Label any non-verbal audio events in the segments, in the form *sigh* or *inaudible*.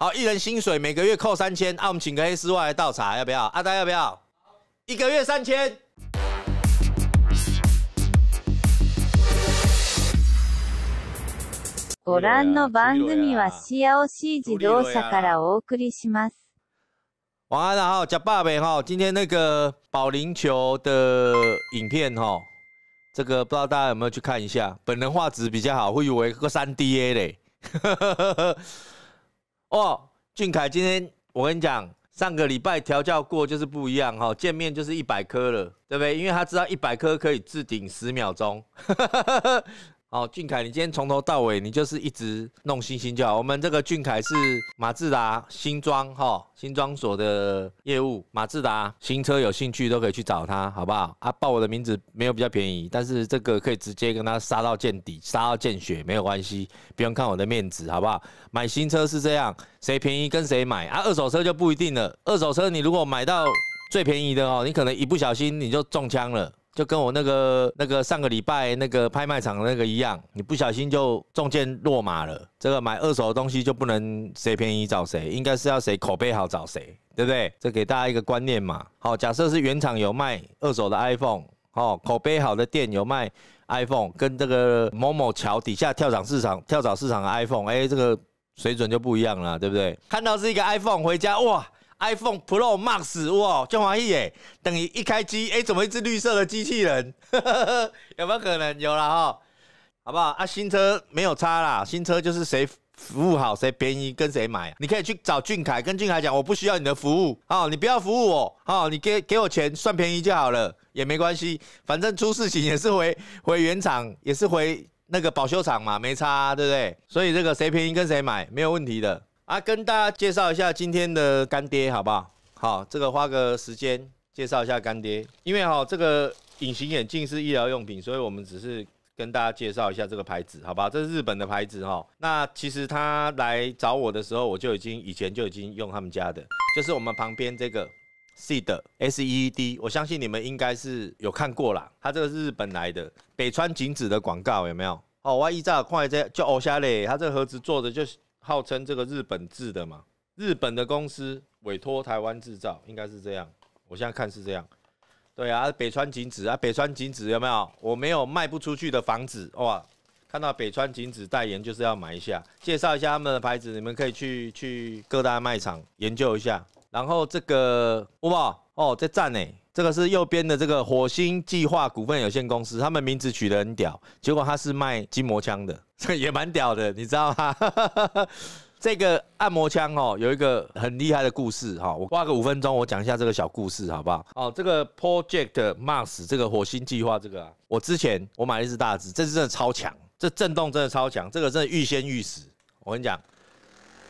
好，一人薪水每个月扣三千，啊，我们请个黑丝袜来倒茶，要不要？阿呆要不要？一个月三千。晚安，然哈，假爸呗哈，今天那个保龄球的影片哈，这个不知道大家有没有去看一下，本人画质比较好，会以为个三 D A 嘞。哦，俊凯，今天我跟你讲，上个礼拜调教过就是不一样哈，见面就是一百颗了，对不对？因为他知道一百颗可以置顶十秒钟。哦，俊凯，你今天从头到尾你就是一直弄星星就好。我们这个俊凯是马自达新装哈新装所的业务，马自达新车有兴趣都可以去找他，好不好？啊，报我的名字没有比较便宜，但是这个可以直接跟他杀到见底，杀到见血没有关系，不用看我的面子，好不好？买新车是这样，谁便宜跟谁买啊。二手车就不一定了，二手车你如果买到最便宜的哦，你可能一不小心你就中枪了。就跟我那个那个上个礼拜那个拍卖场那个一样，你不小心就中箭落马了。这个买二手的东西就不能谁便宜找谁，应该是要谁口碑好找谁，对不对？这给大家一个观念嘛。好，假设是原厂有卖二手的 iPhone，哦，口碑好的店有卖 iPhone，跟这个某某桥底下跳蚤市场跳蚤市场的 iPhone，哎，这个水准就不一样了，对不对？看到是一个 iPhone 回家，哇！iPhone Pro Max 哇，俊华意耶！等于一开机哎，怎么一只绿色的机器人？*laughs* 有没有可能？有了哈，好不好啊？新车没有差啦，新车就是谁服务好谁便宜，跟谁买。你可以去找俊凯，跟俊凯讲，我不需要你的服务，哦，你不要服务我，哦，你给给我钱算便宜就好了，也没关系，反正出事情也是回回原厂，也是回那个保修厂嘛，没差，对不对？所以这个谁便宜跟谁买没有问题的。啊，跟大家介绍一下今天的干爹，好不好？好，这个花个时间介绍一下干爹，因为哈，这个隐形眼镜是医疗用品，所以我们只是跟大家介绍一下这个牌子，好吧？这是日本的牌子哈。那其实他来找我的时候，我就已经以前就已经用他们家的，就是我们旁边这个 SEED，我相信你们应该是有看过啦，他这个是日本来的，北川景子的广告有没有？哦，我一乍看这就欧夏嘞，他这个盒子做的就是。号称这个日本制的嘛，日本的公司委托台湾制造，应该是这样。我现在看是这样，对啊，北川景子啊，北川景子有没有？我没有卖不出去的房子哇！看到北川景子代言就是要买一下，介绍一下他们的牌子，你们可以去去各大卖场研究一下。然后这个哇哦在站呢。这个是右边的这个火星计划股份有限公司，他们名字取得很屌，结果他是卖筋膜枪的，*laughs* 这也蛮屌的，你知道吗？*laughs* 这个按摩枪哦，有一个很厉害的故事哈，我挂个五分钟，我讲一下这个小故事好不好？哦，这个 Project Mars 这个火星计划这个啊，我之前我买一只大只，这只真的超强，这震动真的超强，这个真的欲仙欲死，我跟你讲，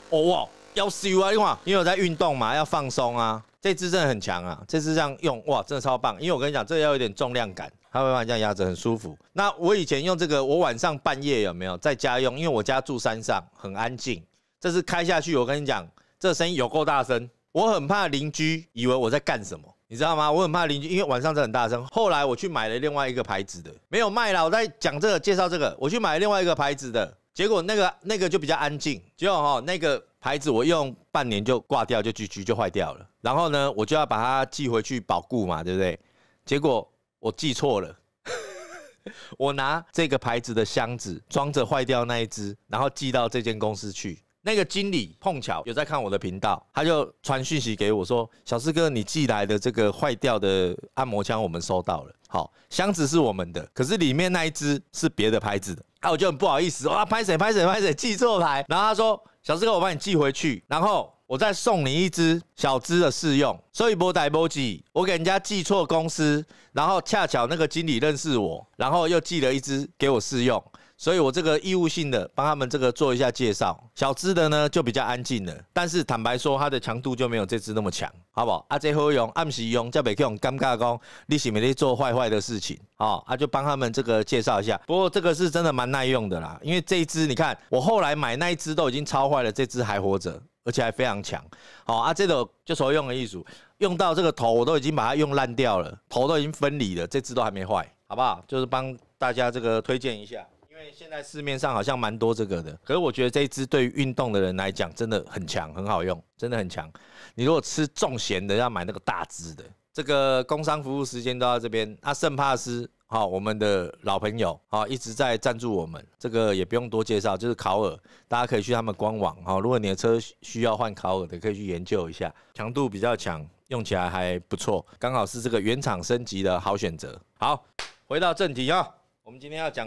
哦哇，要笑啊，因为因为我在运动嘛，要放松啊。这支真的很强啊，这支这样用哇，真的超棒。因为我跟你讲，这个要有点重量感，它会把你这样压着很舒服。那我以前用这个，我晚上半夜有没有在家用？因为我家住山上，很安静。这是开下去，我跟你讲，这声音有够大声，我很怕邻居以为我在干什么，你知道吗？我很怕邻居，因为晚上这很大声。后来我去买了另外一个牌子的，没有卖了。我在讲这个，介绍这个，我去买另外一个牌子的，结果那个那个就比较安静，果哈那个。牌子我用半年就挂掉，就 GG 就坏掉了。然后呢，我就要把它寄回去保固嘛，对不对？结果我寄错了，*laughs* 我拿这个牌子的箱子装着坏掉那一只，然后寄到这间公司去。那个经理碰巧有在看我的频道，他就传讯息给我说：“小四哥，你寄来的这个坏掉的按摩枪，我们收到了。好，箱子是我们的，可是里面那一只是别的牌子的。”啊，我就很不好意思哇，拍谁拍谁拍谁寄错牌。然后他说。小资哥，我帮你寄回去，然后我再送你一支小资的试用。所以波歹波机，我给人家寄错公司，然后恰巧那个经理认识我，然后又寄了一支给我试用。所以，我这个义务性的帮他们这个做一下介绍。小只的呢就比较安静了，但是坦白说，它的强度就没有这只那么强，好不好？阿这 h 用，暗喜用，叫北 Q 用。尴尬工，你是没得做坏坏的事情，好，啊，就帮他们这个介绍一下。不过这个是真的蛮耐用的啦，因为这一只你看，我后来买那一只都已经超坏了，这只还活着，而且还非常强。好，啊，这个就才用了一组，用到这个头我都已经把它用烂掉了，头都已经分离了，这只都还没坏，好不好？就是帮大家这个推荐一下。因为现在市面上好像蛮多这个的，可是我觉得这一支对于运动的人来讲真的很强，很好用，真的很强。你如果吃重咸的，要买那个大支的。这个工商服务时间都到这边，阿圣帕斯，好，我们的老朋友，好，一直在赞助我们，这个也不用多介绍，就是烤尔，大家可以去他们官网，哈，如果你的车需要换烤尔的，可以去研究一下，强度比较强，用起来还不错，刚好是这个原厂升级的好选择。好，回到正题啊，我们今天要讲。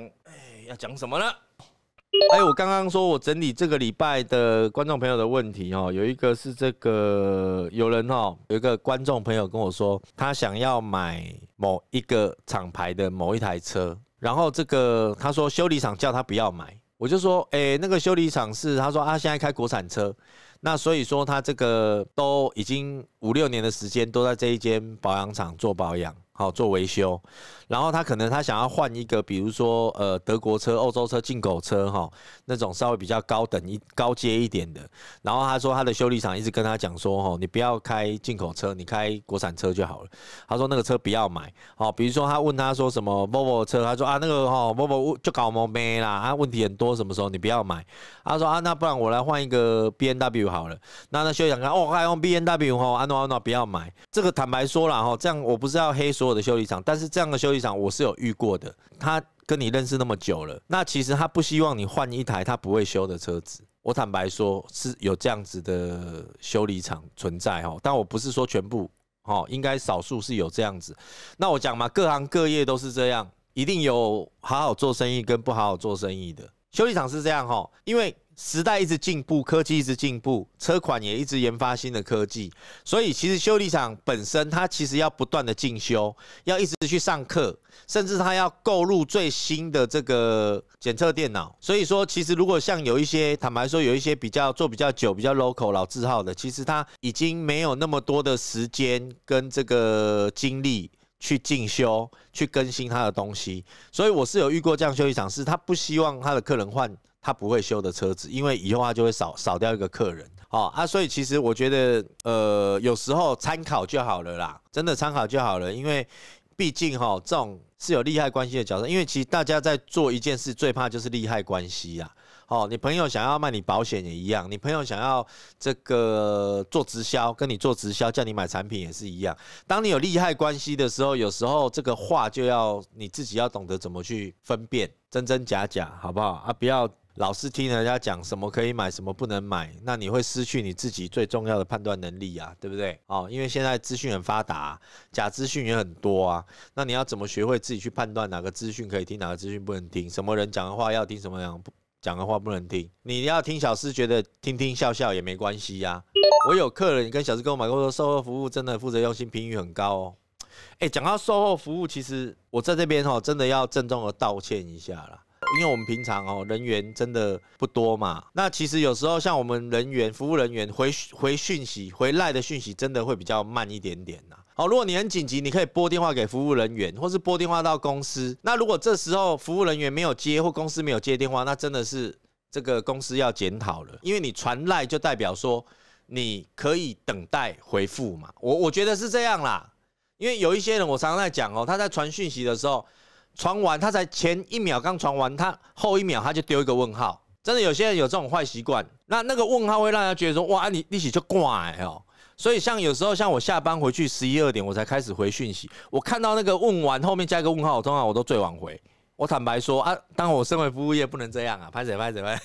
要讲什么呢？哎，我刚刚说，我整理这个礼拜的观众朋友的问题哦，有一个是这个有人哈，有一个观众朋友跟我说，他想要买某一个厂牌的某一台车，然后这个他说修理厂叫他不要买，我就说，哎，那个修理厂是他说啊，现在开国产车，那所以说他这个都已经五六年的时间都在这一间保养厂做保养，好做维修。然后他可能他想要换一个，比如说呃德国车、欧洲车、进口车哈，那种稍微比较高等一高阶一点的。然后他说他的修理厂一直跟他讲说，哈，你不要开进口车，你开国产车就好了。他说那个车不要买，哦，比如说他问他说什么沃尔 o 车，他说啊那个哈沃尔 o 就搞毛病啦，啊问题很多，什么时候你不要买。他说啊那不然我来换一个 B N W 好了。那那修理厂看哦，还用 B N W 哈，安诺安诺不要买。这个坦白说了哈，这样我不是要黑所有的修理厂，但是这样的修理。讲我是有遇过的，他跟你认识那么久了，那其实他不希望你换一台他不会修的车子。我坦白说是有这样子的修理厂存在哈，但我不是说全部哦，应该少数是有这样子。那我讲嘛，各行各业都是这样，一定有好好做生意跟不好好做生意的修理厂是这样哈，因为。时代一直进步，科技一直进步，车款也一直研发新的科技，所以其实修理厂本身它其实要不断的进修，要一直去上课，甚至他要购入最新的这个检测电脑。所以说，其实如果像有一些坦白说，有一些比较做比较久、比较 local 老字号的，其实他已经没有那么多的时间跟这个精力去进修、去更新他的东西。所以我是有遇过这样修理厂，是他不希望他的客人换。他不会修的车子，因为以后他就会少少掉一个客人，哦啊，所以其实我觉得，呃，有时候参考就好了啦，真的参考就好了，因为毕竟哈，这种是有利害关系的角色，因为其实大家在做一件事，最怕就是利害关系呀，哦，你朋友想要卖你保险也一样，你朋友想要这个做直销，跟你做直销叫你买产品也是一样，当你有利害关系的时候，有时候这个话就要你自己要懂得怎么去分辨真真假假，好不好啊？不要。老是听人家讲什么可以买，什么不能买，那你会失去你自己最重要的判断能力啊，对不对？哦，因为现在资讯很发达，假资讯也很多啊。那你要怎么学会自己去判断哪个资讯可以听，哪个资讯不能听？什么人讲的话要听，什么不讲的话不能听？你要听小师觉得听听笑笑也没关系呀。我有客人跟小师购买过，说售后服务真的负责用心，评语很高哦。哎，讲到售后服务，其实我在这边哈，真的要郑重的道歉一下了。因为我们平常哦人员真的不多嘛，那其实有时候像我们人员服务人员回回讯息回来的讯息真的会比较慢一点点呐。好，如果你很紧急，你可以拨电话给服务人员，或是拨电话到公司。那如果这时候服务人员没有接，或公司没有接电话，那真的是这个公司要检讨了，因为你传赖就代表说你可以等待回复嘛。我我觉得是这样啦，因为有一些人我常常在讲哦，他在传讯息的时候。传完，他才前一秒刚传完，他后一秒他就丢一个问号，真的有些人有这种坏习惯，那那个问号会让他觉得说，哇，你一起就挂哎哦，所以像有时候像我下班回去十一二点我才开始回讯息，我看到那个问完后面加一个问号，通常我都最晚回，我坦白说啊，但我身为服务业不能这样啊，拍谁拍谁拍，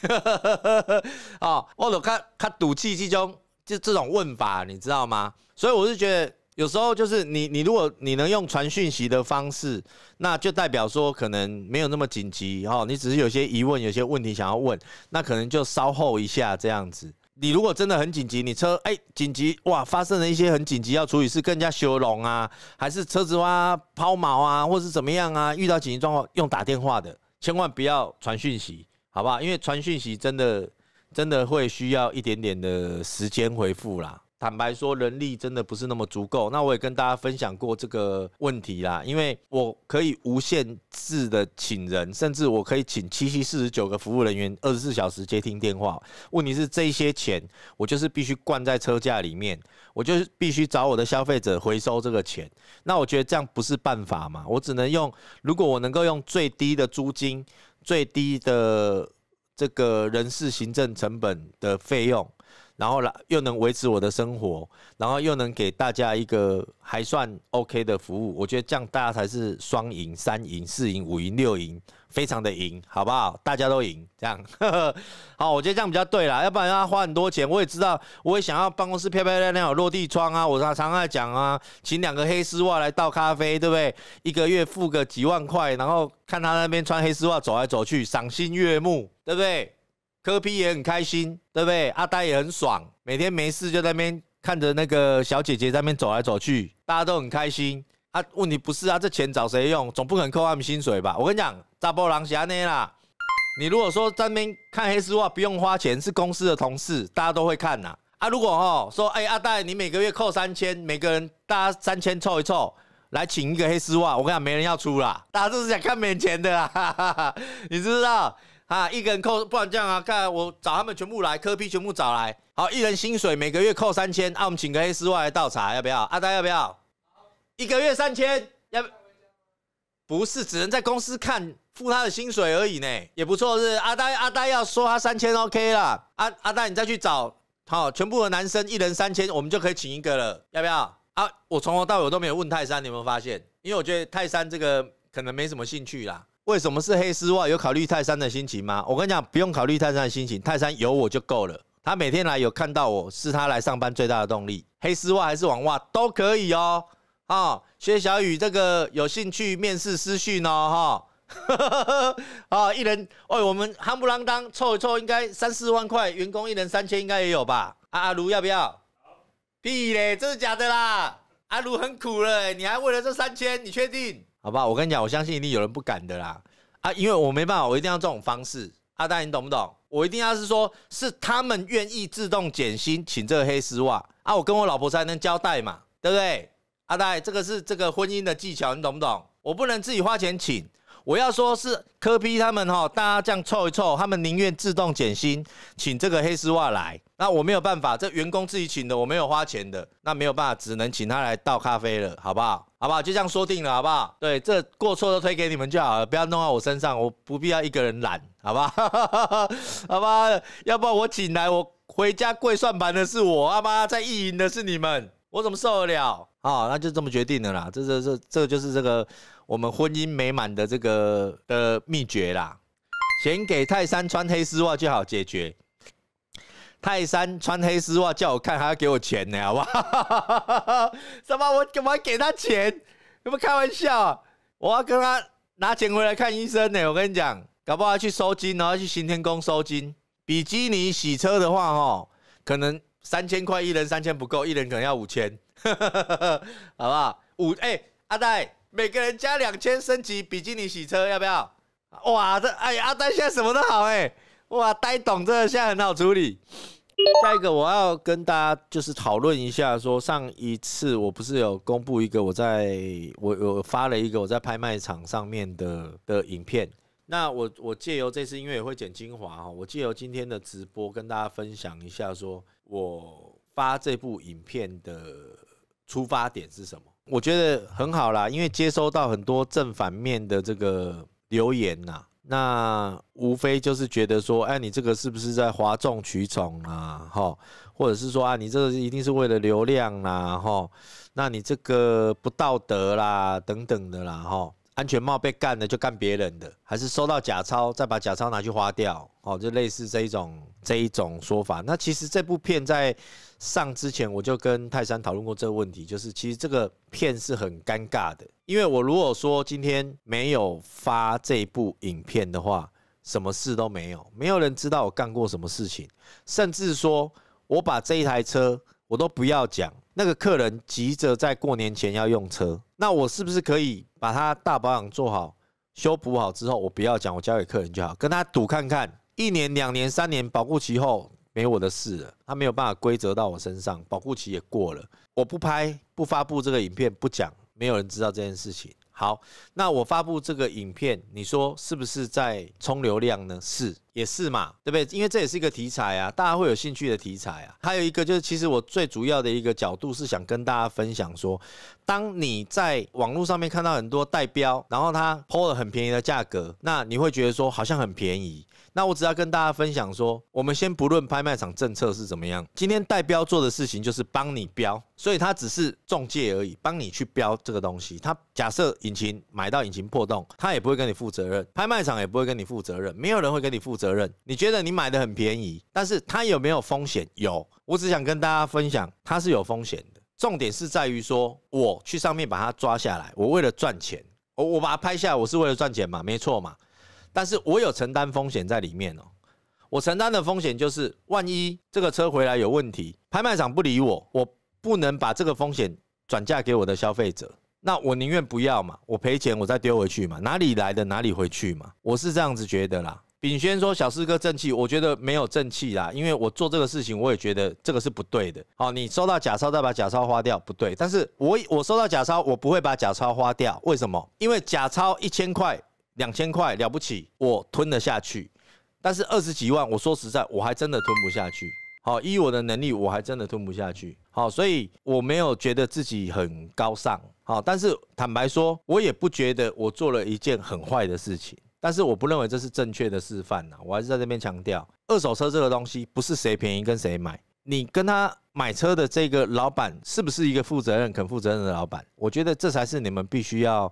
*laughs* 哦，我都看他赌气之中就这种问法，你知道吗？所以我就觉得。有时候就是你你如果你能用传讯息的方式，那就代表说可能没有那么紧急哈，你只是有些疑问，有些问题想要问，那可能就稍后一下这样子。你如果真的很紧急，你车哎紧急哇，发生了一些很紧急要处理，是更加修容啊，还是车子哇抛锚啊，或是怎么样啊？遇到紧急状况用打电话的，千万不要传讯息，好不好？因为传讯息真的真的会需要一点点的时间回复啦。坦白说，人力真的不是那么足够。那我也跟大家分享过这个问题啦，因为我可以无限制的请人，甚至我可以请七七四十九个服务人员，二十四小时接听电话。问题是，这些钱我就是必须灌在车架里面，我就是必须找我的消费者回收这个钱。那我觉得这样不是办法嘛？我只能用，如果我能够用最低的租金、最低的这个人事行政成本的费用。然后了，又能维持我的生活，然后又能给大家一个还算 OK 的服务，我觉得这样大家才是双赢、三赢、四赢、五赢、六赢，非常的赢，好不好？大家都赢，这样呵呵 *laughs* 好，我觉得这样比较对啦，要不然要花很多钱，我也知道，我也想要办公室漂漂亮亮，有落地窗啊，我常常爱讲啊，请两个黑丝袜来倒咖啡，对不对？一个月付个几万块，然后看他那边穿黑丝袜走来走去，赏心悦目，对不对？科皮也很开心，对不对？阿呆也很爽，每天没事就在那边看着那个小姐姐在那边走来走去，大家都很开心。啊，问题不是啊，这钱找谁用？总不可能扣他们薪水吧？我跟你讲，大波狼霞内啦，你如果说在那边看黑丝袜不用花钱，是公司的同事，大家都会看呐。啊，如果哦说，哎，阿呆你每个月扣三千，每个人大家三千凑一凑，来请一个黑丝袜，我跟你讲，没人要出啦，大家都是想看免钱的啦，你知不知道？啊，一个人扣，不然这样啊，看我找他们全部来，科批全部找来。好，一人薪水每个月扣三千啊。我们请个黑丝袜来倒茶，要不要？阿呆要不要？一个月三千，要不？不是，只能在公司看，付他的薪水而已呢。也不错，是阿呆，阿呆要说他三千 OK 啦，阿阿呆，你再去找，好，全部的男生一人三千，我们就可以请一个了，要不要？啊，我从头到尾都没有问泰山，你有没有发现？因为我觉得泰山这个可能没什么兴趣啦。为什么是黑丝袜？有考虑泰山的心情吗？我跟你讲，不用考虑泰山的心情，泰山有我就够了。他每天来有看到我是他来上班最大的动力。黑丝袜还是网袜都可以哦。哦，薛小雨这个有兴趣面试私讯哦哈。啊，*laughs* 一人哦，我们夯不啷当凑一凑，应该三四万块，员工一人三千，应该也有吧？阿卢要不要？屁嘞，这是假的啦。阿卢很苦了，你还为了这三千，你确定？好不好？我跟你讲，我相信一定有人不敢的啦啊！因为我没办法，我一定要这种方式。阿呆，你懂不懂？我一定要是说，是他们愿意自动减薪请这个黑丝袜啊！我跟我老婆才能交代嘛，对不对？阿呆，这个是这个婚姻的技巧，你懂不懂？我不能自己花钱请，我要说是科批他们哈，大家这样凑一凑，他们宁愿自动减薪请这个黑丝袜来。那我没有办法，这员工自己请的，我没有花钱的，那没有办法，只能请他来倒咖啡了，好不好？好不好？就这样说定了，好不好？对，这过错都推给你们就好了，不要弄到我身上，我不必要一个人揽，好吧？*laughs* 好吧？要不然我请来，我回家跪算盘的是我，阿妈在意淫的是你们，我怎么受得了？好，那就这么决定了啦，这这这，这就是这个我们婚姻美满的这个的秘诀啦，钱给泰山穿黑丝袜就好解决。泰山穿黑丝袜叫我看还要给我钱呢，好不好？*laughs* 什么？我干嘛给他钱？你们开玩笑啊？我要跟他拿钱回来看医生呢。我跟你讲，搞不好去收金，然后去行天宫收金。比基尼洗车的话，哦，可能三千块一人，三千不够，一人可能要五千，*laughs* 好不好？五哎，阿呆，每个人加两千升级比基尼洗车，要不要？哇，这哎阿呆现在什么都好哎，哇，呆懂这现在很好处理。*laughs* 下一个，我要跟大家就是讨论一下，说上一次我不是有公布一个，我在我我发了一个我在拍卖场上面的的影片。那我我借由这次，因为也会剪精华哈，我借由今天的直播跟大家分享一下，说我发这部影片的出发点是什么？我觉得很好啦，因为接收到很多正反面的这个留言呐。那无非就是觉得说，哎，你这个是不是在哗众取宠啊？哈，或者是说啊，你这个一定是为了流量啦？哈，那你这个不道德啦，等等的啦？哈，安全帽被干了就干别人的，还是收到假钞再把假钞拿去花掉？哦，就类似这一种这一种说法。那其实这部片在。上之前我就跟泰山讨论过这个问题，就是其实这个片是很尴尬的，因为我如果说今天没有发这部影片的话，什么事都没有，没有人知道我干过什么事情，甚至说我把这一台车我都不要讲，那个客人急着在过年前要用车，那我是不是可以把他大保养做好、修补好之后，我不要讲，我交给客人就好，跟他赌看看，一年、两年、三年保护期后。没我的事了，他没有办法归责到我身上，保护期也过了，我不拍不发布这个影片，不讲，没有人知道这件事情。好，那我发布这个影片，你说是不是在冲流量呢？是。也是嘛，对不对？因为这也是一个题材啊，大家会有兴趣的题材啊。还有一个就是，其实我最主要的一个角度是想跟大家分享说，当你在网络上面看到很多代标，然后他抛了很便宜的价格，那你会觉得说好像很便宜。那我只要跟大家分享说，我们先不论拍卖场政策是怎么样，今天代标做的事情就是帮你标，所以他只是中介而已，帮你去标这个东西。他假设引擎买到引擎破洞，他也不会跟你负责任，拍卖场也不会跟你负责任，没有人会跟你负责。责任？你觉得你买的很便宜，但是它有没有风险？有。我只想跟大家分享，它是有风险的。重点是在于说，我去上面把它抓下来，我为了赚钱，我我把它拍下来，我是为了赚钱嘛？没错嘛。但是我有承担风险在里面哦。我承担的风险就是，万一这个车回来有问题，拍卖场不理我，我不能把这个风险转嫁给我的消费者。那我宁愿不要嘛，我赔钱，我再丢回去嘛。哪里来的哪里回去嘛。我是这样子觉得啦。炳轩说：“小四哥正气，我觉得没有正气啦，因为我做这个事情，我也觉得这个是不对的。好，你收到假钞再把假钞花掉，不对。但是，我我收到假钞，我不会把假钞花掉。为什么？因为假钞一千块、两千块了不起，我吞得下去；但是二十几万，我说实在，我还真的吞不下去。好，依我的能力，我还真的吞不下去。好，所以我没有觉得自己很高尚。好，但是坦白说，我也不觉得我做了一件很坏的事情。”但是我不认为这是正确的示范呐，我还是在这边强调，二手车这个东西不是谁便宜跟谁买，你跟他买车的这个老板是不是一个负责任、肯负责任的老板，我觉得这才是你们必须要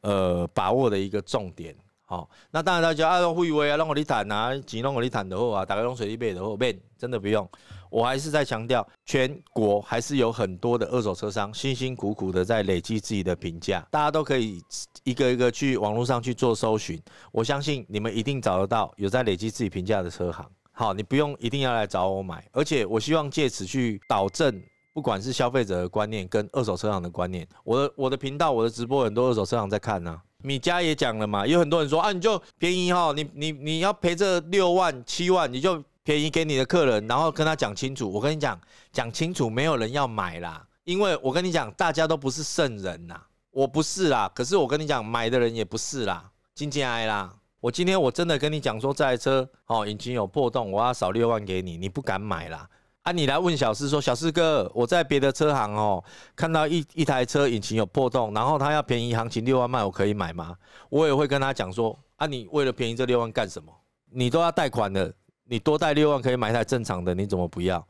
呃把握的一个重点。好，那当然大家啊，浪威啊，让我你谈啊，钱让我你谈的货啊，大概用水利买的货，面真的不用。我还是在强调，全国还是有很多的二手车商辛辛苦苦的在累积自己的评价，大家都可以一个一个去网络上去做搜寻，我相信你们一定找得到有在累积自己评价的车行。好，你不用一定要来找我买，而且我希望借此去导正，不管是消费者的观念跟二手车行的观念。我的我的频道我的直播很多二手车行在看呢。米家也讲了嘛，有很多人说啊，你就便宜哈，你你你要赔这六万七万，你就。便宜给你的客人，然后跟他讲清楚。我跟你讲，讲清楚，没有人要买啦，因为我跟你讲，大家都不是圣人呐，我不是啦，可是我跟你讲，买的人也不是啦，金金哀啦。我今天我真的跟你讲说，这台车哦，引擎有破洞，我要少六万给你，你不敢买啦。啊，你来问小四说，小四哥，我在别的车行哦，看到一一台车引擎有破洞，然后他要便宜行情六万卖，我可以买吗？我也会跟他讲说，啊，你为了便宜这六万干什么？你都要贷款了，你多贷六万可以买一台正常的，你怎么不要？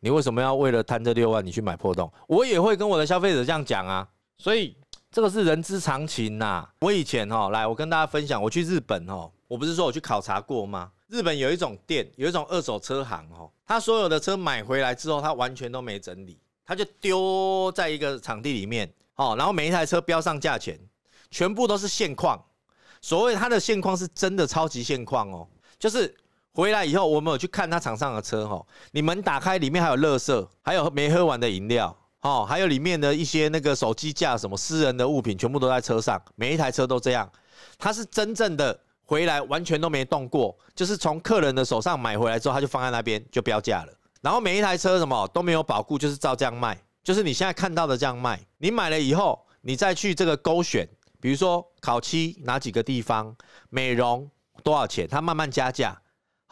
你为什么要为了贪这六万你去买破洞？我也会跟我的消费者这样讲啊，所以这个是人之常情呐。我以前哈来，我跟大家分享，我去日本哦，我不是说我去考察过吗？日本有一种店，有一种二手车行哦，他所有的车买回来之后，他完全都没整理，他就丢在一个场地里面哦，然后每一台车标上价钱，全部都是现况。所谓它的现况是真的超级现况哦，就是。回来以后，我们有去看他场上的车哈，你们打开里面还有垃圾，还有没喝完的饮料，哦，还有里面的一些那个手机架什么私人的物品，全部都在车上，每一台车都这样。他是真正的回来完全都没动过，就是从客人的手上买回来之后，他就放在那边就标价了。然后每一台车什么都没有保护，就是照这样卖，就是你现在看到的这样卖。你买了以后，你再去这个勾选，比如说烤漆哪几个地方美容多少钱，他慢慢加价。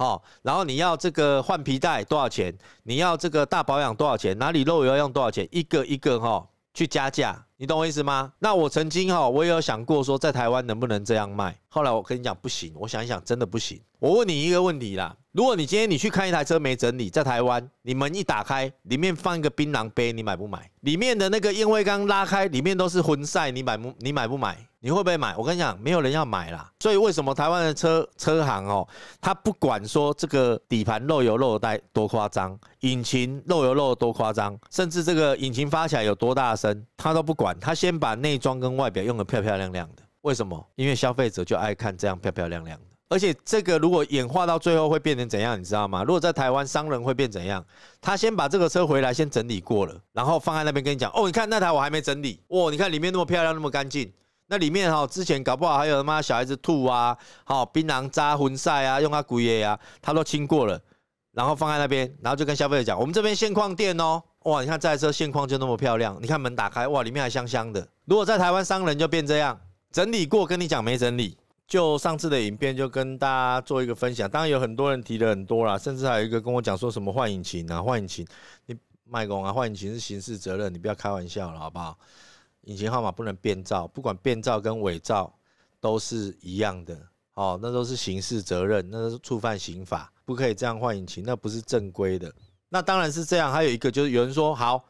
哦，然后你要这个换皮带多少钱？你要这个大保养多少钱？哪里漏油要用多少钱？一个一个哈去加价，你懂我意思吗？那我曾经哈，我也有想过说在台湾能不能这样卖。后来我跟你讲不行，我想一想真的不行。我问你一个问题啦：如果你今天你去看一台车没整理，在台湾你门一打开，里面放一个槟榔杯，你买不买？里面的那个烟灰缸拉开，里面都是荤菜，你买不你买不买？你会不会买？我跟你讲，没有人要买啦。所以为什么台湾的车车行哦，他不管说这个底盘漏油漏的多夸张，引擎漏油漏的多夸张，甚至这个引擎发起来有多大声，他都不管。他先把内装跟外表用的漂漂亮亮的。为什么？因为消费者就爱看这样漂漂亮亮的。而且这个如果演化到最后会变成怎样，你知道吗？如果在台湾商人会变怎样？他先把这个车回来，先整理过了，然后放在那边跟你讲哦，你看那台我还没整理，哇，你看里面那么漂亮，那么干净。那里面哈，之前搞不好还有他妈小孩子吐啊，好槟榔渣、混晒啊，用他骨液啊，他都清过了，然后放在那边，然后就跟消费者讲，我们这边现况店哦，哇，你看这台车现况就那么漂亮，你看门打开，哇，里面还香香的。如果在台湾，商人就变这样，整理过，跟你讲没整理。就上次的影片，就跟大家做一个分享，当然有很多人提了很多啦，甚至还有一个跟我讲说什么换引擎啊，换引擎，你卖工啊，换引擎是刑事责任，你不要开玩笑了，好不好？引擎号码不能变造，不管变造跟伪造都是一样的，哦，那都是刑事责任，那是触犯刑法，不可以这样换引擎，那不是正规的。那当然是这样。还有一个就是有人说，好，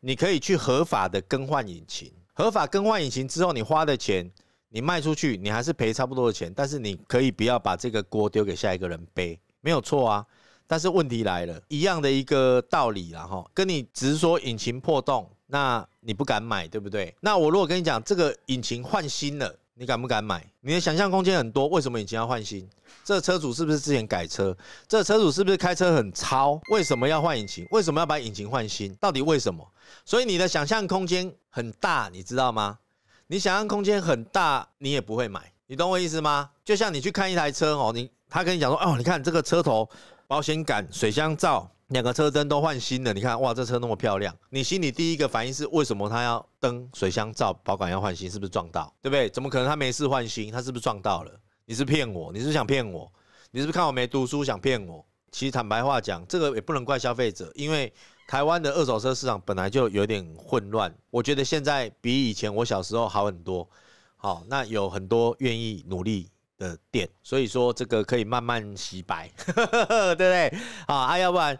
你可以去合法的更换引擎，合法更换引擎之后，你花的钱，你卖出去，你还是赔差不多的钱，但是你可以不要把这个锅丢给下一个人背，没有错啊。但是问题来了，一样的一个道理，然后跟你只是说引擎破洞。那你不敢买，对不对？那我如果跟你讲这个引擎换新了，你敢不敢买？你的想象空间很多。为什么引擎要换新？这车主是不是之前改车？这车主是不是开车很超？为什么要换引擎？为什么要把引擎换新？到底为什么？所以你的想象空间很大，你知道吗？你想象空间很大，你也不会买。你懂我意思吗？就像你去看一台车哦，你他跟你讲说，哦，你看这个车头保险杆、水箱罩。两个车灯都换新的，你看哇，这车那么漂亮，你心里第一个反应是为什么他要灯、水箱罩、保管要换新？是不是撞到？对不对？怎么可能他没事换新？他是不是撞到了？你是骗我？你是想骗我？你是不是看我没读书想骗我？其实坦白话讲，这个也不能怪消费者，因为台湾的二手车市场本来就有点混乱。我觉得现在比以前我小时候好很多。好，那有很多愿意努力的店，所以说这个可以慢慢洗白，*laughs* 对不对？好啊，要不然。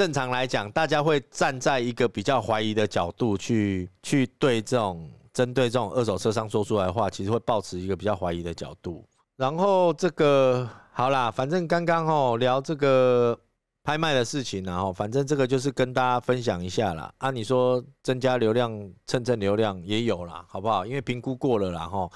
正常来讲，大家会站在一个比较怀疑的角度去去对这种针对这种二手车商说出来的话，其实会保持一个比较怀疑的角度。然后这个好啦，反正刚刚哦聊这个拍卖的事情，然后反正这个就是跟大家分享一下啦。啊，你说增加流量，蹭蹭流量也有啦，好不好？因为评估过了啦，吼，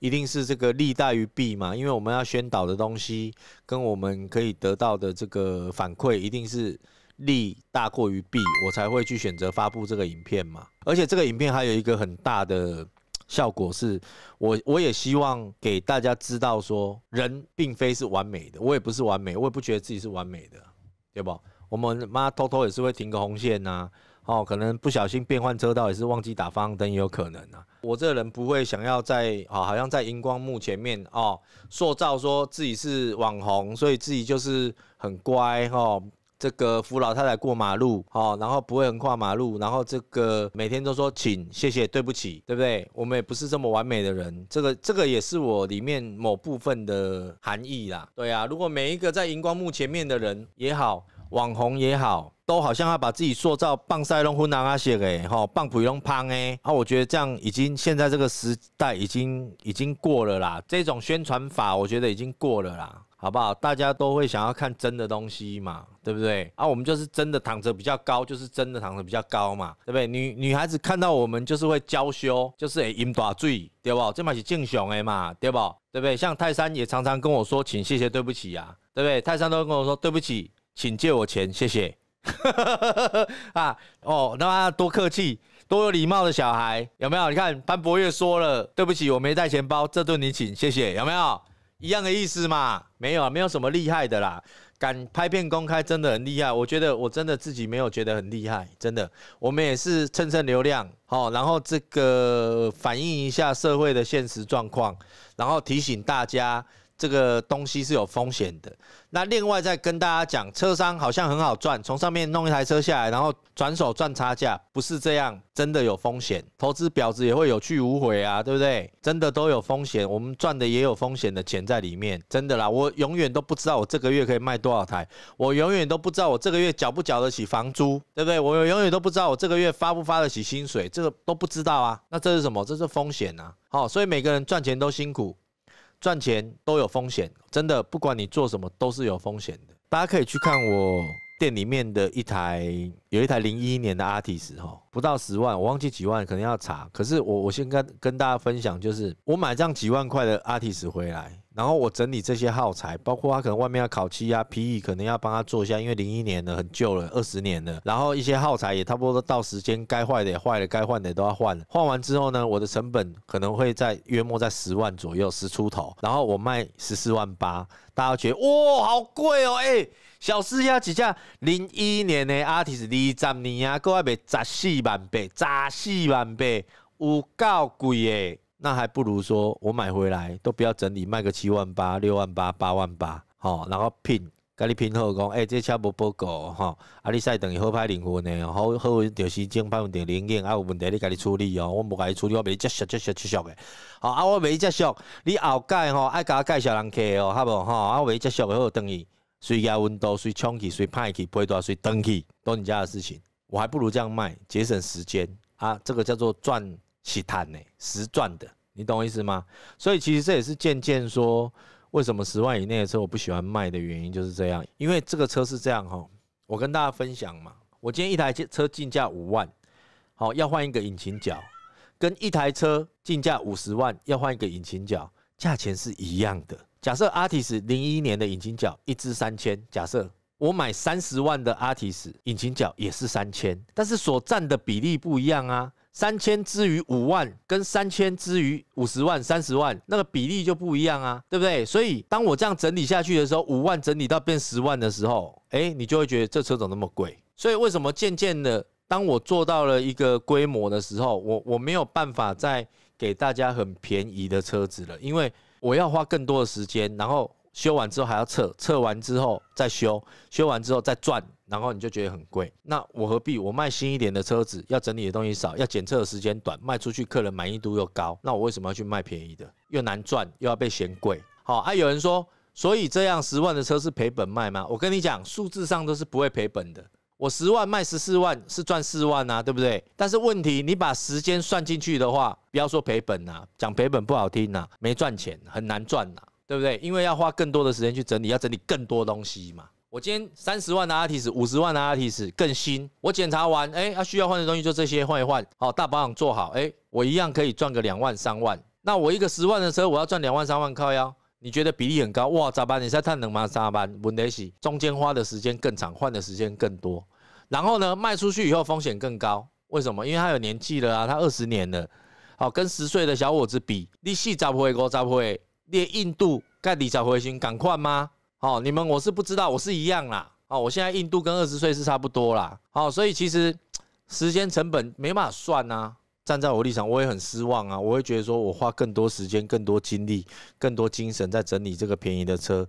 一定是这个利大于弊嘛。因为我们要宣导的东西跟我们可以得到的这个反馈，一定是。利大过于弊，我才会去选择发布这个影片嘛。而且这个影片还有一个很大的效果是，我我也希望给大家知道说，人并非是完美的，我也不是完美，我也不觉得自己是完美的，对不？我们妈偷偷也是会停个红线呐，哦，可能不小心变换车道也是忘记打方向灯也有可能呐。我这人不会想要在啊，好像在荧光幕前面哦，塑造说自己是网红，所以自己就是很乖哦，这个扶老太太过马路，好，然后不会横跨马路，然后这个每天都说请、谢谢、对不起，对不对？我们也不是这么完美的人，这个这个也是我里面某部分的含义啦。对啊，如果每一个在荧光幕前面的人也好，网红也好。都好像要把自己塑造棒塞隆混蛋啊些个，吼棒普隆胖哎，啊我觉得这样已经现在这个时代已经已经过了啦，这种宣传法我觉得已经过了啦，好不好？大家都会想要看真的东西嘛，对不对？啊，我们就是真的躺着比较高，就是真的躺着比较高嘛，对不对？女女孩子看到我们就是会娇羞，就是会饮大醉，对不？这嘛是正常哎嘛，对不？对不对？像泰山也常常跟我说，请谢谢对不起呀，对不对？泰山都会跟我说对不起，请借我钱，谢谢。*laughs* 啊哦，那多客气，多有礼貌的小孩有没有？你看潘博越说了，对不起，我没带钱包，这顿你请，谢谢，有没有一样的意思嘛？没有啊，没有什么厉害的啦。敢拍片公开真的很厉害，我觉得我真的自己没有觉得很厉害，真的。我们也是蹭蹭流量，好，然后这个反映一下社会的现实状况，然后提醒大家。这个东西是有风险的。那另外再跟大家讲，车商好像很好赚，从上面弄一台车下来，然后转手赚差价，不是这样，真的有风险。投资婊子也会有去无回啊，对不对？真的都有风险，我们赚的也有风险的钱在里面，真的啦。我永远都不知道我这个月可以卖多少台，我永远都不知道我这个月缴不缴得起房租，对不对？我永远都不知道我这个月发不发得起薪水，这个都不知道啊。那这是什么？这是风险啊。好，所以每个人赚钱都辛苦。赚钱都有风险，真的，不管你做什么都是有风险的。大家可以去看我店里面的一台，有一台零一年的 a R T i s 哈，不到十万，我忘记几万，可能要查。可是我，我先跟跟大家分享，就是我买这样几万块的 a R T i s 回来。然后我整理这些耗材，包括他可能外面要烤漆啊、PE，可能要帮他做一下，因为零一年的很旧了，二十年了。然后一些耗材也差不多到时间，该坏的也坏了，该换的都要换。换完之后呢，我的成本可能会在约莫在十万左右，十出头。然后我卖十四万八，大家觉得哇，好贵哦，哎，小试压几架？零一年的 Artis 二十年啊，够外卖十四万八，十四万八，有够贵诶！那还不如说我买回来都不要整理，卖个七万八、六万八、八万八，好，然后拼，跟你拼后讲，哎，这车不不够哈，阿里赛等于好歹零分的，好好就是正百分之零点，啊有问题你家你处理哦。我家己处理，我唔接续接续接续的。好，我唔接受，你后盖吼爱甲介绍人客哦，好不吼，我唔接受的好等于随加温度、随冲气、随派气、配单、随登气，都人家的事情。我还不如这样卖，节省时间啊。这个叫做赚。起贪呢，实赚的，你懂我意思吗？所以其实这也是渐渐说，为什么十万以内的车我不喜欢卖的原因，就是这样。因为这个车是这样哈，我跟大家分享嘛。我今天一台车进价五万，好要换一个引擎角，跟一台车进价五十万要换一个引擎角，价钱是一样的。假设阿提斯零一年的引擎角一支三千，假设我买三十万的阿提斯引擎角也是三千，但是所占的比例不一样啊。三千之于五万，跟三千之于五十万、三十万那个比例就不一样啊，对不对？所以当我这样整理下去的时候，五万整理到变十万的时候，哎，你就会觉得这车怎么那么贵？所以为什么渐渐的，当我做到了一个规模的时候，我我没有办法再给大家很便宜的车子了，因为我要花更多的时间，然后。修完之后还要测，测完之后再修，修完之后再赚，然后你就觉得很贵。那我何必？我卖新一点的车子，要整理的东西少，要检测的时间短，卖出去客人满意度又高。那我为什么要去卖便宜的？又难赚，又要被嫌贵。好啊，有人说，所以这样十万的车是赔本卖吗？我跟你讲，数字上都是不会赔本的。我十万卖十四万，是赚四万啊，对不对？但是问题，你把时间算进去的话，不要说赔本啊，讲赔本不好听啊，没赚钱，很难赚啊。对不对？因为要花更多的时间去整理，要整理更多东西嘛。我今天三十万的 i t 斯，五十万的 i t 斯更新，我检查完，哎，要需要换的东西就这些，换一换，好，大保养做好，哎，我一样可以赚个两万三万。那我一个十万的车，我要赚两万三万，靠腰，你觉得比例很高？哇，咋办？你在探能吗？咋办？问题是中间花的时间更长，换的时间更多，然后呢，卖出去以后风险更高。为什么？因为他有年纪了啊，他二十年了，好，跟十岁的小伙子比，利息咋不会高？咋不会？连印度盖理才回心，赶快吗？哦，你们我是不知道，我是一样啦。哦，我现在印度跟二十岁是差不多啦。哦，所以其实时间成本没办法算啊。站在我立场，我也很失望啊。我会觉得说我花更多时间、更多精力、更多精神在整理这个便宜的车，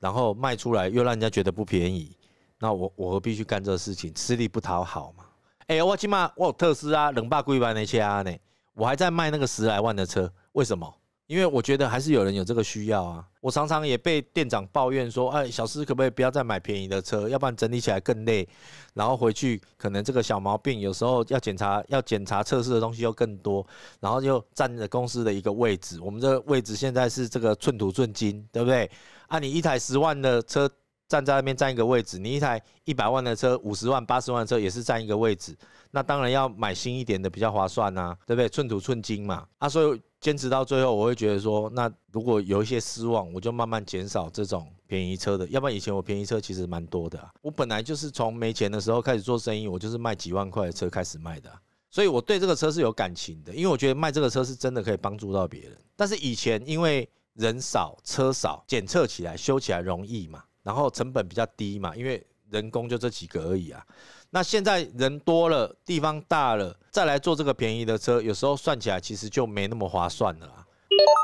然后卖出来又让人家觉得不便宜，那我我何必去干这事情，吃力不讨好嘛。哎，我起码我有特斯拉冷霸贵一那些啊呢，我还在卖那个十来万的车，为什么？因为我觉得还是有人有这个需要啊，我常常也被店长抱怨说，哎，小司可不可以不要再买便宜的车，要不然整理起来更累，然后回去可能这个小毛病有时候要检查，要检查测试的东西又更多，然后又占着公司的一个位置，我们这个位置现在是这个寸土寸金，对不对？啊，你一台十万的车。站在那边占一个位置，你一台一百万的车，五十万、八十万的车也是占一个位置，那当然要买新一点的比较划算呐，对不对？寸土寸金嘛，啊，所以坚持到最后，我会觉得说，那如果有一些失望，我就慢慢减少这种便宜车的。要不然以前我便宜车其实蛮多的，我本来就是从没钱的时候开始做生意，我就是卖几万块的车开始卖的，所以我对这个车是有感情的，因为我觉得卖这个车是真的可以帮助到别人。但是以前因为人少车少，检测起来、修起来容易嘛。然后成本比较低嘛，因为人工就这几个而已啊。那现在人多了，地方大了，再来做这个便宜的车，有时候算起来其实就没那么划算了啦。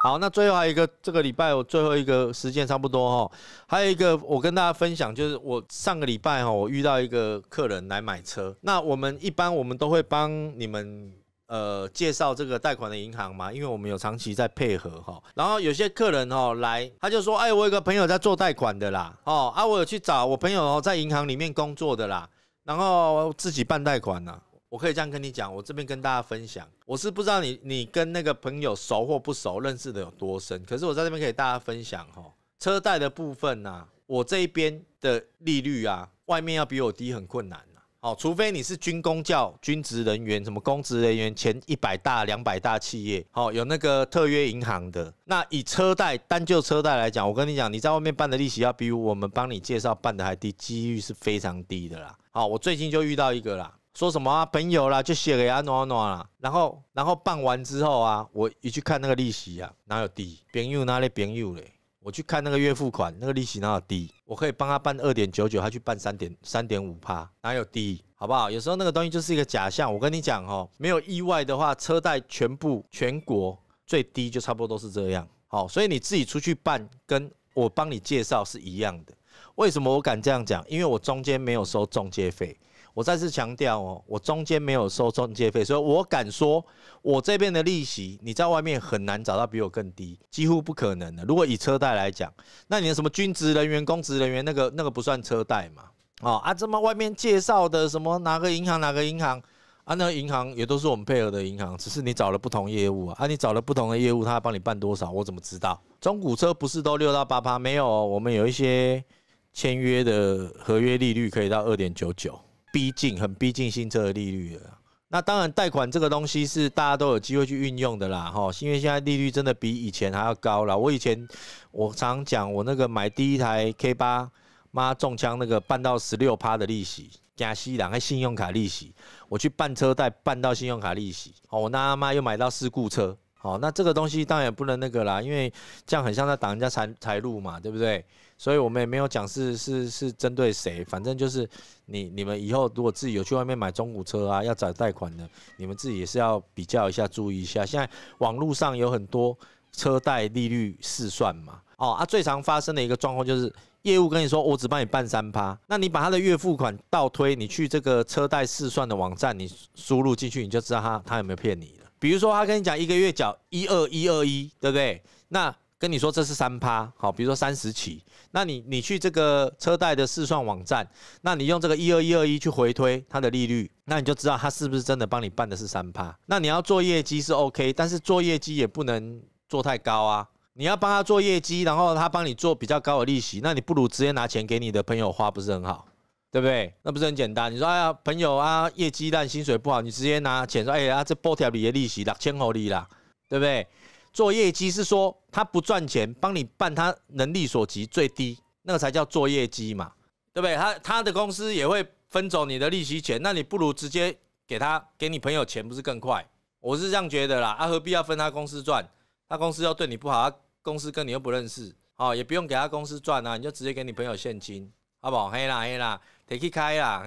好，那最后还有一个，这个礼拜我最后一个时间差不多哈，还有一个我跟大家分享，就是我上个礼拜哈，我遇到一个客人来买车，那我们一般我们都会帮你们。呃，介绍这个贷款的银行嘛，因为我们有长期在配合哈。然后有些客人哦来，他就说：“哎，我有个朋友在做贷款的啦，哦，啊，我有去找我朋友哦，在银行里面工作的啦，然后自己办贷款呐。”我可以这样跟你讲，我这边跟大家分享。我是不知道你你跟那个朋友熟或不熟，认识的有多深。可是我在这边可以大家分享哈，车贷的部分呐，我这一边的利率啊，外面要比我低很困难。哦，除非你是军工教、军职人员，什么公职人员前一百大、两百大企业，好有那个特约银行的。那以车贷单就车贷来讲，我跟你讲，你在外面办的利息要比我们帮你介绍办的还低，几率是非常低的啦。好，我最近就遇到一个啦，说什么啊，朋友啦，就写给他暖暖啦，然后然后办完之后啊，我一去看那个利息啊，哪有低，朋有哪里朋有嘞。我去看那个月付款，那个利息哪有低？我可以帮他办二点九九，他去办三点三点五趴，哪有低？好不好？有时候那个东西就是一个假象。我跟你讲哦，没有意外的话，车贷全部全国最低就差不多都是这样。好，所以你自己出去办，跟我帮你介绍是一样的。为什么我敢这样讲？因为我中间没有收中介费。我再次强调哦，我中间没有收中介费，所以我敢说，我这边的利息你在外面很难找到比我更低，几乎不可能的。如果以车贷来讲，那你的什么军职人员、公职人员，那个那个不算车贷嘛？哦啊，这么外面介绍的什么哪个银行哪个银行啊？那个银行也都是我们配合的银行，只是你找了不同业务啊，你找了不同的业务，他帮你办多少，我怎么知道？中古车不是都六到八趴？没有，我们有一些签约的合约利率可以到二点九九。逼近，很逼近新车的利率了。那当然，贷款这个东西是大家都有机会去运用的啦。吼，因为现在利率真的比以前还要高了。我以前我常讲，我那个买第一台 K 八，妈中枪那个办到十六趴的利息，加息两还信用卡利息，我去办车贷办到信用卡利息，哦，我那妈又买到事故车，哦，那这个东西当然不能那个啦，因为这样很像在挡人家财财路嘛，对不对？所以我们也没有讲是是是针对谁，反正就是你你们以后如果自己有去外面买中古车啊，要找贷款的，你们自己也是要比较一下，注意一下。现在网络上有很多车贷利率试算嘛，哦啊，最常发生的一个状况就是业务跟你说我只帮你办三趴，那你把他的月付款倒推，你去这个车贷试算的网站，你输入进去，你就知道他他有没有骗你了。比如说他跟你讲一个月缴一二一二一，对不对？那跟你说这是三趴，好，比如说三十起，那你你去这个车贷的试算网站，那你用这个一二一二一去回推它的利率，那你就知道它是不是真的帮你办的是三趴。那你要做业绩是 OK，但是做业绩也不能做太高啊。你要帮他做业绩，然后他帮你做比较高的利息，那你不如直接拿钱给你的朋友花，不是很好，对不对？那不是很简单？你说哎呀朋友啊，业绩但薪水不好，你直接拿钱说哎呀这波条里的利息啦，千毫利啦，对不对？做业绩是说他不赚钱，帮你办他能力所及最低，那个才叫做业绩嘛，对不对？他他的公司也会分走你的利息钱，那你不如直接给他给你朋友钱，不是更快？我是这样觉得啦，啊，何必要分他公司赚？他公司又对你不好，他公司跟你又不认识，哦，也不用给他公司赚啊，你就直接给你朋友现金，好不好？黑啦黑啦，得去开啦，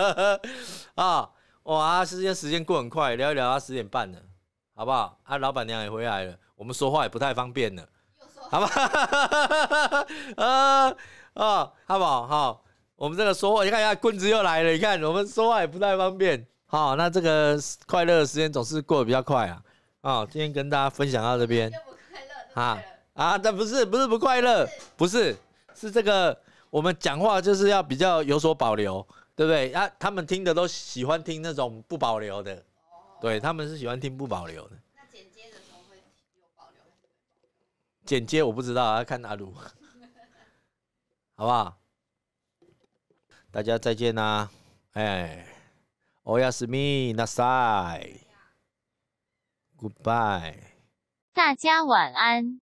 *laughs* 啊，哇，时间时间过很快，聊一聊啊，十点半了。好不好？啊，老板娘也回来了，我们说话也不太方便了，好吧？*laughs* 啊啊，好不好？好，我们这个说话，你看一下棍子又来了，你看我们说话也不太方便。好，那这个快乐的时间总是过得比较快啊。啊，今天跟大家分享到这边。啊啊！但不是，不是不快乐，不是，是这个我们讲话就是要比较有所保留，对不对？啊，他们听的都喜欢听那种不保留的。对，他们是喜欢听不保留的。那剪接的时候会有保留？剪接我不知道啊，看阿鲁，*laughs* 好不好？大家再见啦！哎欧亚斯密 u 塞 g o o d b y e 大家晚安。